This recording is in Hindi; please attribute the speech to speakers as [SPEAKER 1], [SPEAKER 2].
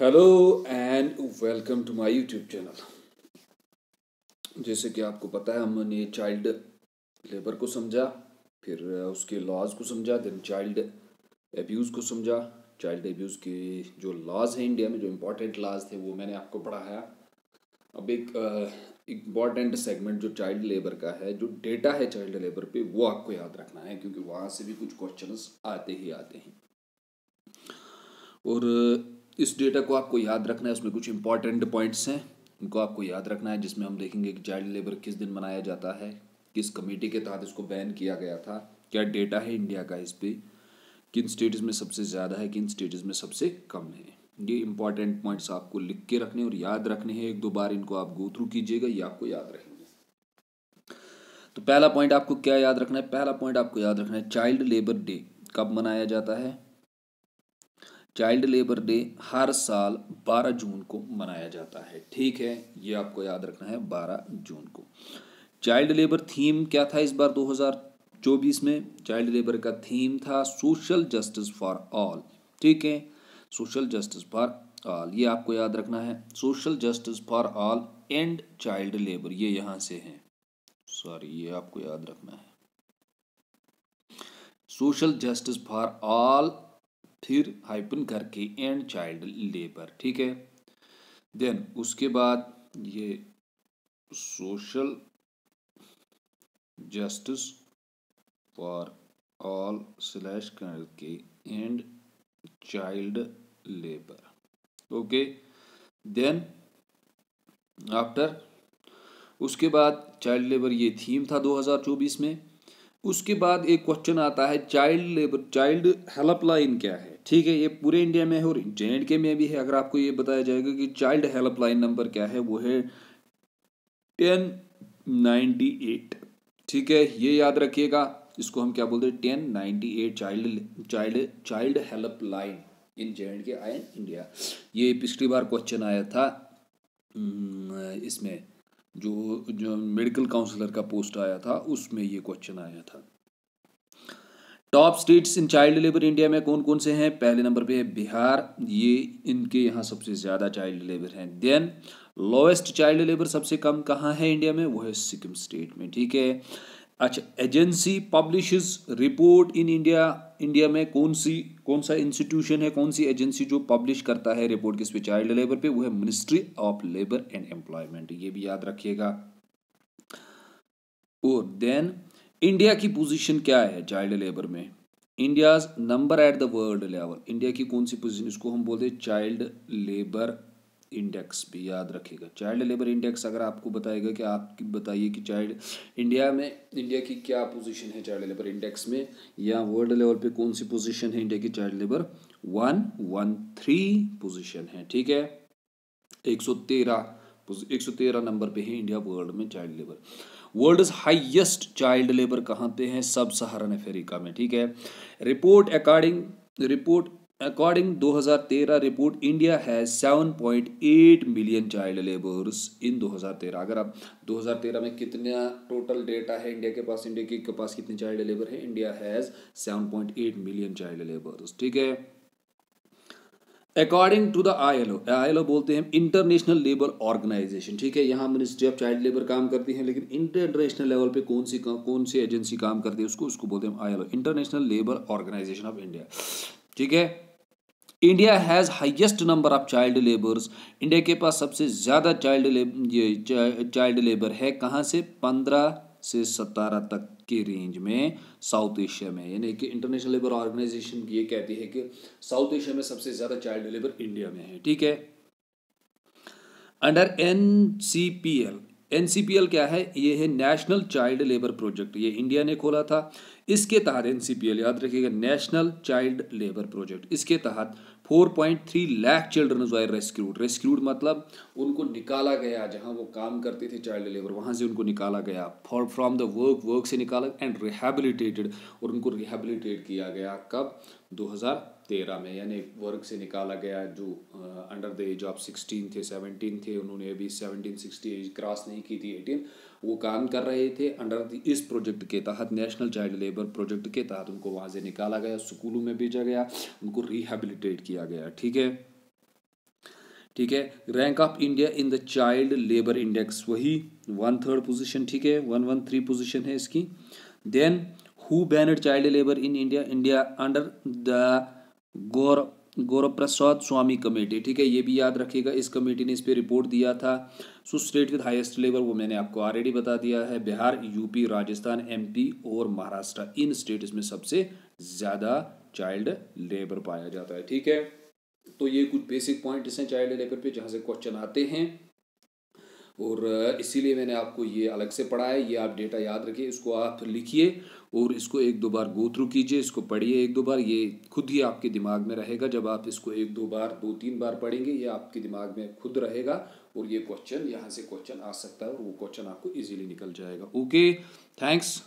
[SPEAKER 1] hello and welcome to my YouTube channel जैसे कि आपको पता है हमने चाइल्ड लेबर को समझा फिर उसके लॉज को समझा देन चाइल्ड एब्यूज़ को समझा चाइल्ड एब्यूज़ के जो लॉज हैं इंडिया में जो इम्पोर्टेंट लॉज थे वो मैंने आपको पढ़ाया अब एक इम्पॉर्टेंट सेगमेंट जो चाइल्ड लेबर का है जो डेटा है चाइल्ड लेबर पे वो आपको याद रखना है क्योंकि वहाँ से भी कुछ क्वेश्चन आते ही आते हैं और इस डेटा को आपको याद रखना है उसमें कुछ इंपॉर्टेंट पॉइंट्स हैं इनको आपको याद रखना है जिसमें हम देखेंगे कि चाइल्ड लेबर किस दिन मनाया जाता है किस कमेटी के तहत इसको बैन किया गया था क्या डेटा है इंडिया का इस पर किन स्टेट्स में सबसे ज़्यादा है किन स्टेट्स में सबसे कम है ये इंपॉर्टेंट पॉइंट्स आपको लिख के रखने और याद रखने हैं एक दो बार इनको आप गो थ्रू कीजिएगा ये आपको याद रहेंगे तो पहला पॉइंट आपको क्या याद रखना है पहला पॉइंट आपको याद रखना है चाइल्ड लेबर डे कब मनाया जाता है चाइल्ड लेबर डे हर साल 12 जून को मनाया जाता है ठीक है ये आपको याद रखना है 12 जून को चाइल्ड लेबर थीम क्या था इस बार 2024 में चाइल्ड लेबर का थीम था सोशल जस्टिस फॉर ऑल ठीक है सोशल जस्टिस फॉर ऑल ये आपको याद रखना है social justice for all and child labour ये यहाँ से है सॉरी ये आपको याद रखना है सोशल जस्टिस फॉर ऑल फिर हाइपन करके एंड चाइल्ड लेबर ठीक है देन उसके बाद ये social justice for all slash करके and child labour okay then after उसके बाद चाइल्ड लेबर ये थीम था 2024 में उसके बाद एक क्वेश्चन आता है चाइल्ड लेबर चाइल्ड हेल्पलाइन क्या है ठीक है ये पूरे इंडिया में है और जे के में भी है अगर आपको ये बताया जाएगा कि चाइल्ड हेल्पलाइन नंबर क्या है वो है टेन नाइन्टी एट ठीक है ये याद रखिएगा इसको हम क्या बोलते हैं ten ninety eight child child child helpline in J K I N India ये पिछली बार क्वेश्चन आया था हम्म, इसमें जो, जो मेडिकल काउंसलर का पोस्ट आया था उसमें ये क्वेश्चन आया था top states in child labour India में कौन कौन से हैं पहले नंबर पे है बिहार ये इनके यहाँ सबसे ज़्यादा चाइल्ड लेबर हैं देन लोएस्ट चाइल्ड लेबर सबसे कम कहाँ है इंडिया में वो है सिक्किम स्टेट में ठीक है अच्छा agency publish report in India India में कौन सी कौन सा इंस्टीट्यूशन है कौन सी एजेंसी जो पब्लिश करता है रिपोर्ट किस पे चाइल्ड लेबर पे वो है ministry of labour and employment ये भी याद रखिएगा और देन इंडिया की पोजीशन क्या है चाइल्ड लेबर में India's number at the world level India की कौन सी पोजीशन इसको हम बोलते हैं चाइल्ड लेबर इंडेक्स भी याद रखिएगा चाइल्ड लेबर इंडेक्स अगर आपको बताएगा कि आप बताइए कि चाइल्ड इंडिया में इंडिया की क्या पोजीशन है चाइल्ड लेबर इंडेक्स में या वर्ल्ड लेवल पे कौन सी पोजीशन है इंडिया की child labour one one three position है ठीक है एक सौ तेरह एक सौ तेरह नंबर पे है इंडिया वर्ल्ड में child labour world highest child labour कहाँ पे है सब सहारन अफ्रीका में ठीक है report according report According 2013 report India has 7.8 million child labours in 2013 अगर आप 2013 में कितना टोटल डेटा है इंडिया के पास इंडिया के पास कितने चाइल्ड लेबर है India has 7.8 million child labours ठीक है according to the I L O I L O बोलते हैं इंटरनेशनल लेबर ऑर्गेनाइजेशन ठीक है यहाँ मिनिस्ट्री ऑफ चाइल्ड लेबर काम करती है लेकिन इंटरनेशनल लेवल पे कौन सी कौन सी एजेंसी काम करती है उसको उसको बोलते हैं I L O international labour organisation of India ठीक है India has highest number of child labours India के पास सबसे ज़्यादा चाइल्ड ले ये चाइल्ड लेबर है कहाँ से पंद्रह से सतारह तक के रेंज में साउथ एशिया में यानी कि इंटरनेशनल लेबर ऑर्गेनाइजेशन ये कहती है कि साउथ एशिया में सबसे ज़्यादा चाइल्ड लेबर इंडिया में है ठीक है under N C P L N क्या है ये है नेशनल चाइल्ड लेबर प्रोजेक्ट ये इंडिया ने खोला था इसके तहत एन याद रखिएगा नेशनल चाइल्ड लेबर प्रोजेक्ट इसके तहत 4.3 lakh children were rescued rescued मतलब उनको निकाला गया जहां वो काम करते थे चाइल्ड लेबर वहां से उनको निकाला गया for from the work work से निकाला एंड रिहेबिलिटेटेड और उनको रिहेबिलिटेट किया गया कब तेरह में यानी वर्ग से निकाला गया जो under the age of sixteen थे सेवनटीन थे उन्होंने अभी सेवनटीन सिक्सटी एज क्रॉस नहीं की थी एटीन वो काम कर रहे थे अंडर द इस प्रोजेक्ट के तहत नेशनल चाइल्ड लेबर प्रोजेक्ट के तहत उनको वहाँ से निकाला गया स्कूलों में भेजा गया उनको रिहेबिलिटेट किया गया ठीक है ठीक है rank of India in the child labour index वही वन थर्ड पोजिशन ठीक है वन वन थ्री पोजिशन है इसकी then who banned child labour in India India under the Gaur Gaurav Prasad Swami committee ठीक है ये भी याद रखिएगा इस कमेटी ने इस पर रिपोर्ट दिया था so state with highest labour वो मैंने आपको ऑलरेडी बता दिया है बिहार यूपी राजस्थान एमपी और महाराष्ट्र इन स्टेट्स में सबसे ज़्यादा चाइल्ड लेबर पाया जाता है ठीक है तो ये कुछ बेसिक पॉइंट्स हैं चाइल्ड लेबर पे जहाँ से क्वेश्चन आते हैं और इसीलिए मैंने आपको ये अलग से पढ़ा है ये आप डेटा याद रखिए इसको आप लिखिए और इसको एक दो बार गो थ्रू कीजिए इसको पढ़िए एक दो बार ये खुद ही आपके दिमाग में रहेगा जब आप इसको एक दो बार दो तीन बार पढ़ेंगे ये आपके दिमाग में खुद रहेगा और ये क्वेश्चन यहाँ से क्वेश्चन आ सकता है और वो क्वेश्चन आपको ईजिली निकल जाएगा ओके थैंक्स